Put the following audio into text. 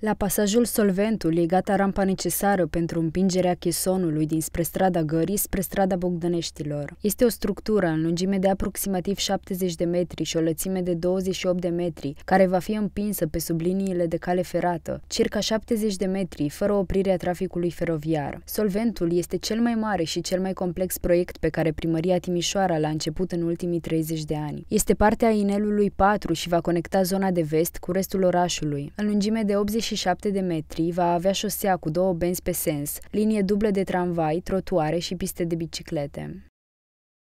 La pasajul Solventului, gata rampa necesară pentru împingerea chisonului dinspre strada Gării spre strada Bogdăneștilor. Este o structură în lungime de aproximativ 70 de metri și o lățime de 28 de metri, care va fi împinsă pe sub liniile de cale ferată, circa 70 de metri, fără oprirea traficului feroviar. Solventul este cel mai mare și cel mai complex proiect pe care primăria Timișoara l-a început în ultimii 30 de ani. Este partea inelului 4 și va conecta zona de vest cu restul orașului. În lungime de 80 27 de metri va avea șosea cu două benzi pe sens, linie dublă de tramvai, trotuare și piste de biciclete.